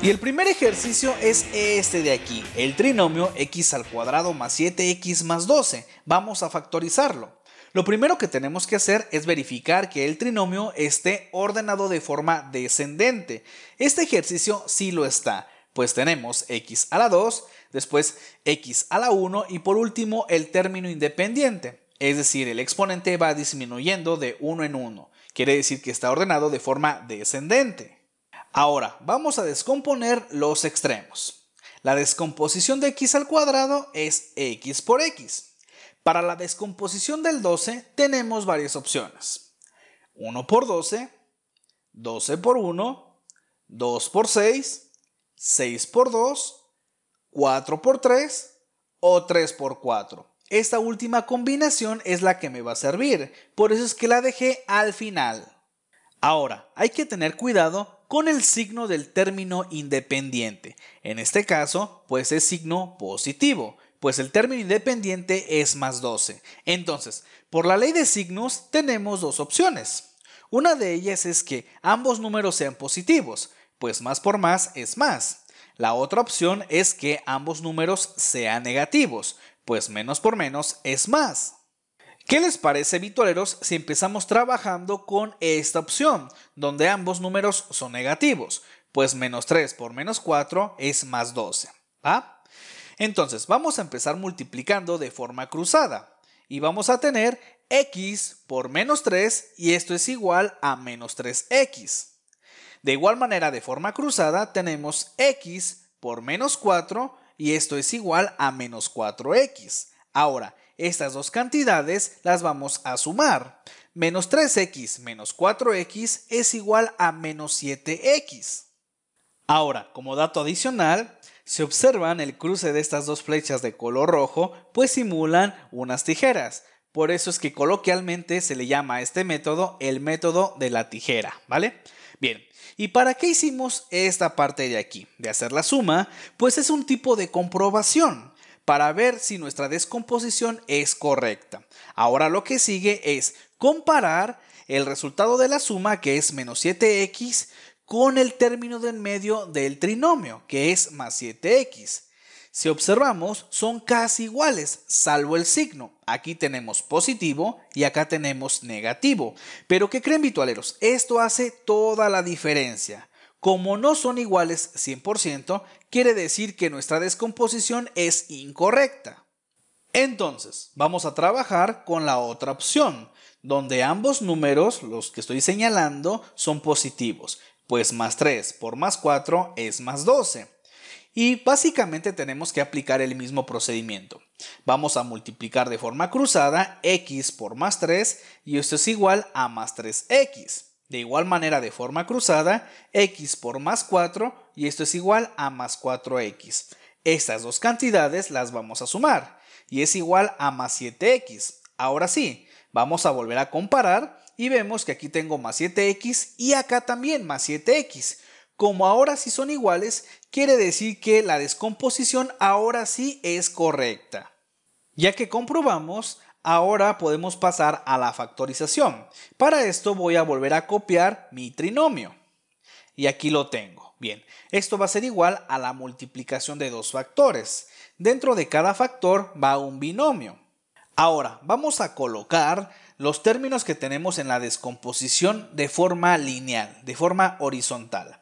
Y el primer ejercicio es este de aquí, el trinomio x al cuadrado más 7x más 12. Vamos a factorizarlo. Lo primero que tenemos que hacer es verificar que el trinomio esté ordenado de forma descendente. Este ejercicio sí lo está, pues tenemos x a la 2, después x a la 1 y por último el término independiente. Es decir, el exponente va disminuyendo de 1 en 1. Quiere decir que está ordenado de forma descendente. Ahora, vamos a descomponer los extremos. La descomposición de x al cuadrado es x por x. Para la descomposición del 12 tenemos varias opciones. 1 por 12, 12 por 1, 2 por 6, 6 por 2, 4 por 3 o 3 por 4. Esta última combinación es la que me va a servir, por eso es que la dejé al final. Ahora, hay que tener cuidado con el signo del término independiente. En este caso, pues es signo positivo, pues el término independiente es más 12. Entonces, por la ley de signos tenemos dos opciones. Una de ellas es que ambos números sean positivos, pues más por más es más. La otra opción es que ambos números sean negativos, pues menos por menos es más. ¿Qué les parece, vitoreros, si empezamos trabajando con esta opción, donde ambos números son negativos? Pues menos 3 por menos 4 es más 12, Entonces, vamos a empezar multiplicando de forma cruzada y vamos a tener x por menos 3 y esto es igual a menos 3x. De igual manera, de forma cruzada, tenemos x por menos 4 y esto es igual a menos 4x. Ahora, estas dos cantidades las vamos a sumar. Menos 3x menos 4x es igual a menos 7x. Ahora, como dato adicional, si observan el cruce de estas dos flechas de color rojo, pues simulan unas tijeras. Por eso es que coloquialmente se le llama a este método el método de la tijera, ¿vale? Bien, ¿y para qué hicimos esta parte de aquí? De hacer la suma, pues es un tipo de comprobación para ver si nuestra descomposición es correcta. Ahora lo que sigue es comparar el resultado de la suma, que es menos 7x, con el término del medio del trinomio, que es más 7x. Si observamos, son casi iguales, salvo el signo. Aquí tenemos positivo y acá tenemos negativo. Pero ¿qué creen, vitualeros? Esto hace toda la diferencia. Como no son iguales 100%, quiere decir que nuestra descomposición es incorrecta. Entonces, vamos a trabajar con la otra opción, donde ambos números, los que estoy señalando, son positivos, pues más 3 por más 4 es más 12. Y básicamente tenemos que aplicar el mismo procedimiento. Vamos a multiplicar de forma cruzada x por más 3 y esto es igual a más 3x. De igual manera, de forma cruzada, x por más 4 y esto es igual a más 4x. Estas dos cantidades las vamos a sumar y es igual a más 7x. Ahora sí, vamos a volver a comparar y vemos que aquí tengo más 7x y acá también más 7x. Como ahora sí son iguales, quiere decir que la descomposición ahora sí es correcta. Ya que comprobamos Ahora podemos pasar a la factorización. Para esto voy a volver a copiar mi trinomio. Y aquí lo tengo. Bien, esto va a ser igual a la multiplicación de dos factores. Dentro de cada factor va un binomio. Ahora, vamos a colocar los términos que tenemos en la descomposición de forma lineal, de forma horizontal.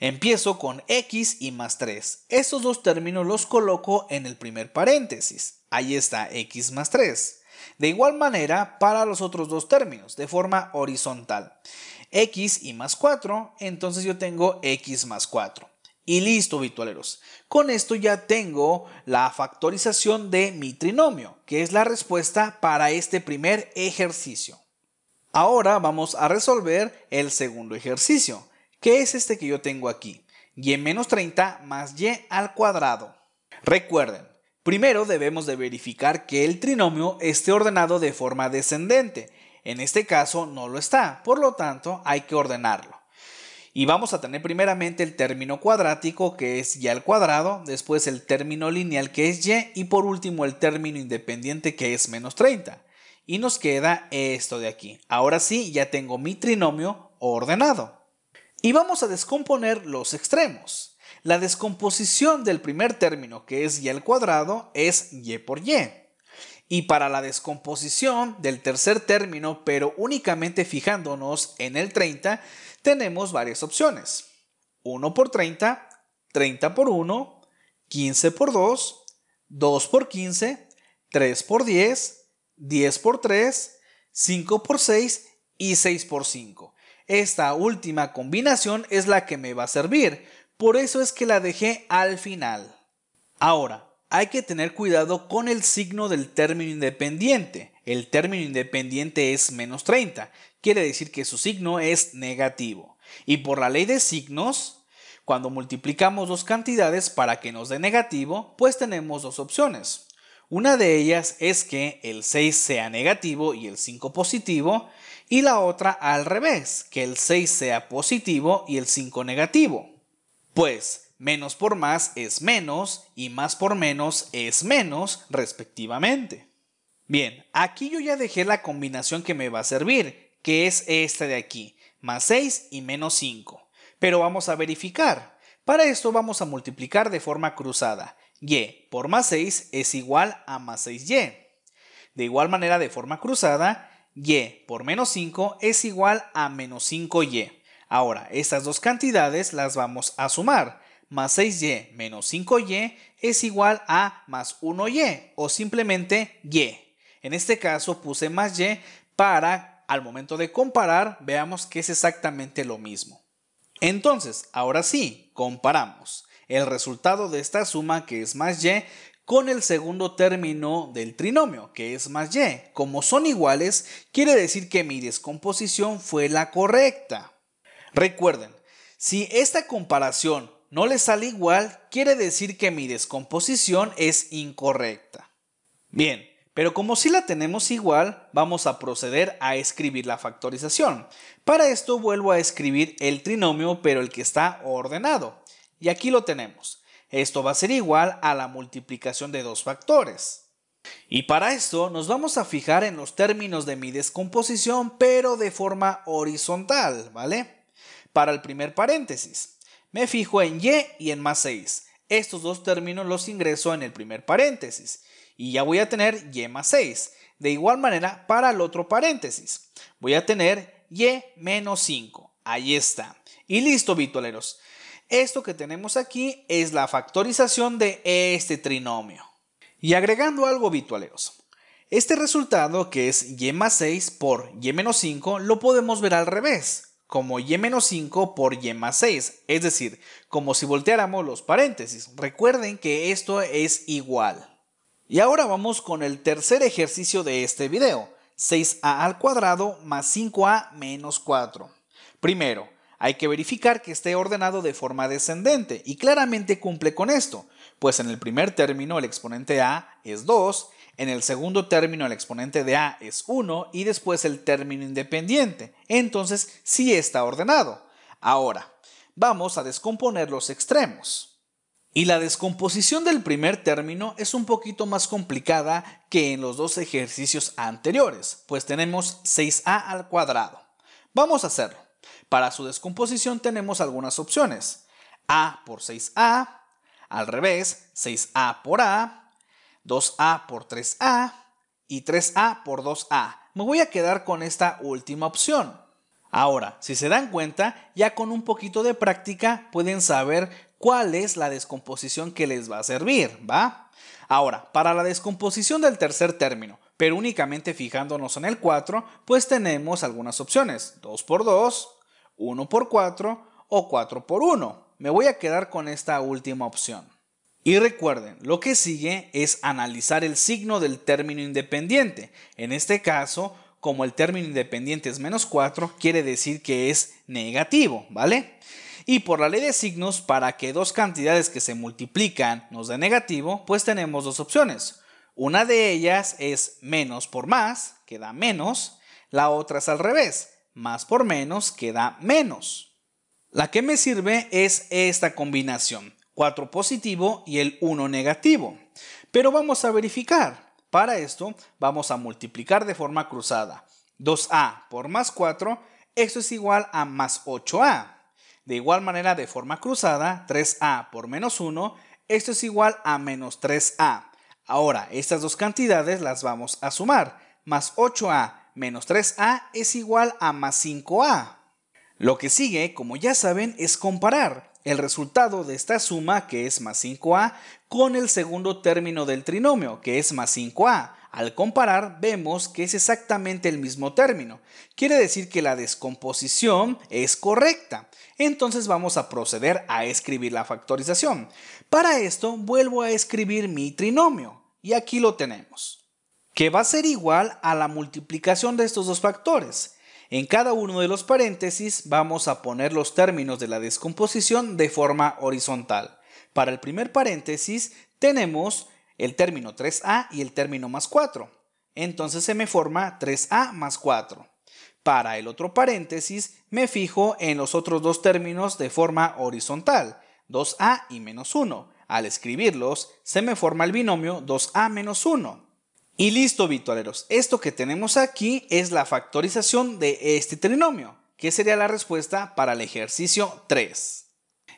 Empiezo con x y más 3. Estos dos términos los coloco en el primer paréntesis. Ahí está x más 3. De igual manera para los otros dos términos, de forma horizontal. x y más 4, entonces yo tengo x más 4. Y listo, vitualeros. Con esto ya tengo la factorización de mi trinomio, que es la respuesta para este primer ejercicio. Ahora vamos a resolver el segundo ejercicio, que es este que yo tengo aquí, y menos 30 más y al cuadrado. Recuerden, primero debemos de verificar que el trinomio esté ordenado de forma descendente. En este caso no lo está, por lo tanto hay que ordenarlo. Y vamos a tener primeramente el término cuadrático que es y al cuadrado, después el término lineal que es y y por último el término independiente que es menos 30. Y nos queda esto de aquí. Ahora sí, ya tengo mi trinomio ordenado. Y vamos a descomponer los extremos. La descomposición del primer término, que es y al cuadrado, es y por y. Y para la descomposición del tercer término, pero únicamente fijándonos en el 30, tenemos varias opciones. 1 por 30, 30 por 1, 15 por 2, 2 por 15, 3 por 10, 10 por 3, 5 por 6 y 6 por 5. Esta última combinación es la que me va a servir, por eso es que la dejé al final. Ahora, hay que tener cuidado con el signo del término independiente. El término independiente es menos 30, quiere decir que su signo es negativo. Y por la ley de signos, cuando multiplicamos dos cantidades para que nos dé negativo, pues tenemos dos opciones. Una de ellas es que el 6 sea negativo y el 5 positivo, y la otra al revés, que el 6 sea positivo y el 5 negativo. Pues menos por más es menos y más por menos es menos, respectivamente. Bien, aquí yo ya dejé la combinación que me va a servir, que es esta de aquí, más 6 y menos 5. Pero vamos a verificar. Para esto vamos a multiplicar de forma cruzada y por más 6 es igual a más 6y. De igual manera, de forma cruzada, y por menos 5 es igual a menos 5y. Ahora, estas dos cantidades las vamos a sumar. Más 6y menos 5y es igual a más 1y o simplemente y. En este caso puse más y para al momento de comparar veamos que es exactamente lo mismo. Entonces, ahora sí, comparamos el resultado de esta suma que es más y con el segundo término del trinomio, que es más y. Como son iguales, quiere decir que mi descomposición fue la correcta. Recuerden, si esta comparación no les sale igual, quiere decir que mi descomposición es incorrecta. Bien, pero como si la tenemos igual, vamos a proceder a escribir la factorización. Para esto vuelvo a escribir el trinomio, pero el que está ordenado. Y aquí lo tenemos. Esto va a ser igual a la multiplicación de dos factores. Y para esto nos vamos a fijar en los términos de mi descomposición, pero de forma horizontal, ¿vale? Para el primer paréntesis, me fijo en y y en más 6. Estos dos términos los ingreso en el primer paréntesis y ya voy a tener y más 6. De igual manera, para el otro paréntesis, voy a tener y menos 5. Ahí está. Y listo, bitoleros. Esto que tenemos aquí es la factorización de este trinomio. Y agregando algo bitualeros. Este resultado, que es y más 6 por y menos 5, lo podemos ver al revés, como y menos 5 por y más 6, es decir, como si volteáramos los paréntesis. Recuerden que esto es igual. Y ahora vamos con el tercer ejercicio de este video, 6a al cuadrado más 5a menos 4. Primero, hay que verificar que esté ordenado de forma descendente y claramente cumple con esto, pues en el primer término el exponente A es 2, en el segundo término el exponente de A es 1 y después el término independiente, entonces sí está ordenado. Ahora, vamos a descomponer los extremos. Y la descomposición del primer término es un poquito más complicada que en los dos ejercicios anteriores, pues tenemos 6a al cuadrado. Vamos a hacerlo. Para su descomposición tenemos algunas opciones. A por 6A, al revés, 6A por A, 2A por 3A y 3A por 2A. Me voy a quedar con esta última opción. Ahora, si se dan cuenta, ya con un poquito de práctica pueden saber cuál es la descomposición que les va a servir, ¿va? Ahora, para la descomposición del tercer término, pero únicamente fijándonos en el 4, pues tenemos algunas opciones, 2 por 2, 1 por 4 o 4 por 1. Me voy a quedar con esta última opción. Y recuerden, lo que sigue es analizar el signo del término independiente. En este caso, como el término independiente es menos 4, quiere decir que es negativo, ¿vale? Y por la ley de signos, para que dos cantidades que se multiplican nos den negativo, pues tenemos dos opciones. Una de ellas es menos por más, que da menos. La otra es al revés, más por menos, que da menos. La que me sirve es esta combinación, 4 positivo y el 1 negativo. Pero vamos a verificar. Para esto vamos a multiplicar de forma cruzada. 2a por más 4, esto es igual a más 8a. De igual manera, de forma cruzada, 3a por menos 1, esto es igual a menos 3a. Ahora, estas dos cantidades las vamos a sumar. Más 8A menos 3A es igual a más 5A. Lo que sigue, como ya saben, es comparar el resultado de esta suma, que es más 5A, con el segundo término del trinomio, que es más 5A. Al comparar vemos que es exactamente el mismo término. Quiere decir que la descomposición es correcta. Entonces vamos a proceder a escribir la factorización. Para esto vuelvo a escribir mi trinomio. Y aquí lo tenemos, que va a ser igual a la multiplicación de estos dos factores. En cada uno de los paréntesis vamos a poner los términos de la descomposición de forma horizontal. Para el primer paréntesis tenemos el término 3a y el término más 4. Entonces se me forma 3a más 4. Para el otro paréntesis me fijo en los otros dos términos de forma horizontal, 2a y menos 1. Al escribirlos, se me forma el binomio 2a menos 1. Y listo, vitualeros. Esto que tenemos aquí es la factorización de este trinomio, que sería la respuesta para el ejercicio 3.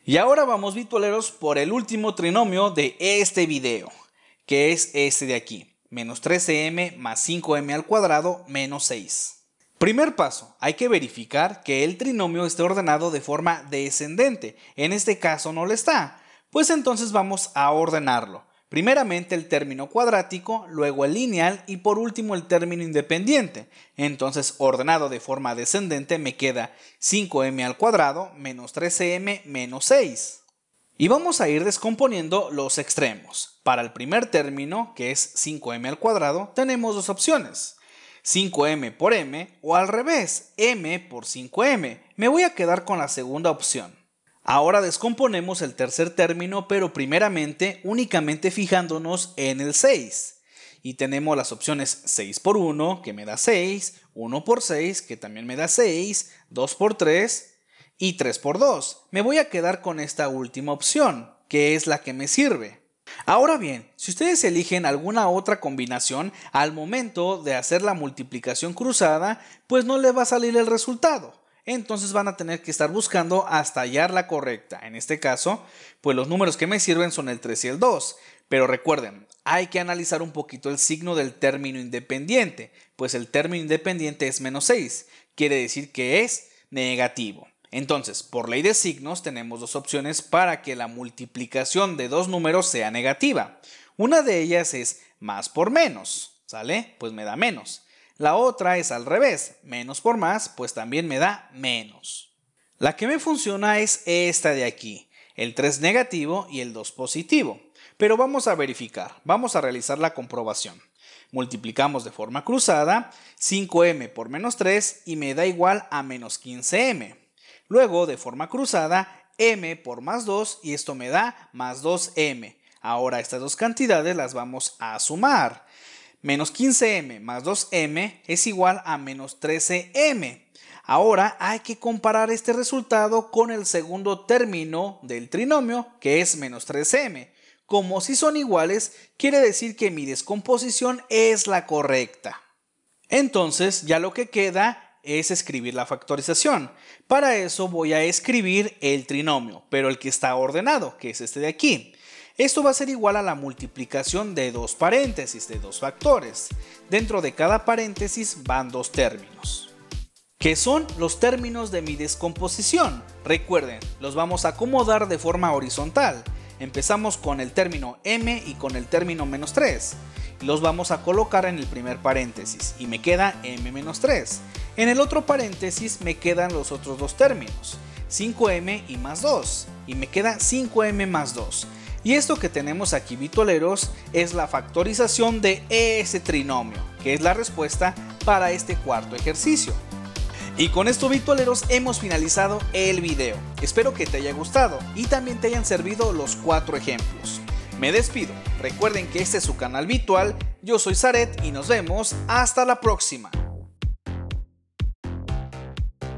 Y ahora vamos, vitualeros, por el último trinomio de este video, que es este de aquí, menos 13m más 5m al cuadrado menos 6. Primer paso, hay que verificar que el trinomio esté ordenado de forma descendente, en este caso no lo está, pues entonces vamos a ordenarlo. Primeramente el término cuadrático, luego el lineal y por último el término independiente. Entonces ordenado de forma descendente me queda 5m al cuadrado menos 13m menos 6. Y vamos a ir descomponiendo los extremos. Para el primer término, que es 5m al cuadrado, tenemos dos opciones. 5m por m o al revés, m por 5m. Me voy a quedar con la segunda opción. Ahora descomponemos el tercer término, pero primeramente únicamente fijándonos en el 6. Y tenemos las opciones 6 por 1, que me da 6, 1 por 6, que también me da 6, 2 por 3 y 3 por 2. Me voy a quedar con esta última opción, que es la que me sirve. Ahora bien, si ustedes eligen alguna otra combinación al momento de hacer la multiplicación cruzada, pues no le va a salir el resultado entonces van a tener que estar buscando hasta hallar la correcta. En este caso, pues los números que me sirven son el 3 y el 2. Pero recuerden, hay que analizar un poquito el signo del término independiente, pues el término independiente es menos 6, quiere decir que es negativo. Entonces, por ley de signos tenemos dos opciones para que la multiplicación de dos números sea negativa. Una de ellas es más por menos, ¿sale? Pues me da menos. La otra es al revés, menos por más, pues también me da menos. La que me funciona es esta de aquí, el 3 negativo y el 2 positivo. Pero vamos a verificar, vamos a realizar la comprobación. Multiplicamos de forma cruzada 5m por menos 3 y me da igual a menos 15m. Luego, de forma cruzada, m por más 2 y esto me da más 2m. Ahora estas dos cantidades las vamos a sumar. Menos 15m más 2m es igual a menos 13m. Ahora hay que comparar este resultado con el segundo término del trinomio, que es menos 3m. Como si son iguales, quiere decir que mi descomposición es la correcta. Entonces, ya lo que queda es escribir la factorización. Para eso voy a escribir el trinomio, pero el que está ordenado, que es este de aquí. Esto va a ser igual a la multiplicación de dos paréntesis, de dos factores. Dentro de cada paréntesis van dos términos, que son los términos de mi descomposición. Recuerden, los vamos a acomodar de forma horizontal. Empezamos con el término m y con el término menos 3. Los vamos a colocar en el primer paréntesis y me queda m-3. menos En el otro paréntesis me quedan los otros dos términos, 5m y más 2, y me queda 5m más 2. Y esto que tenemos aquí bitoleros es la factorización de ese trinomio, que es la respuesta para este cuarto ejercicio. Y con esto bitoleros hemos finalizado el video. Espero que te haya gustado y también te hayan servido los cuatro ejemplos. Me despido, recuerden que este es su canal virtual, yo soy Zaret y nos vemos hasta la próxima.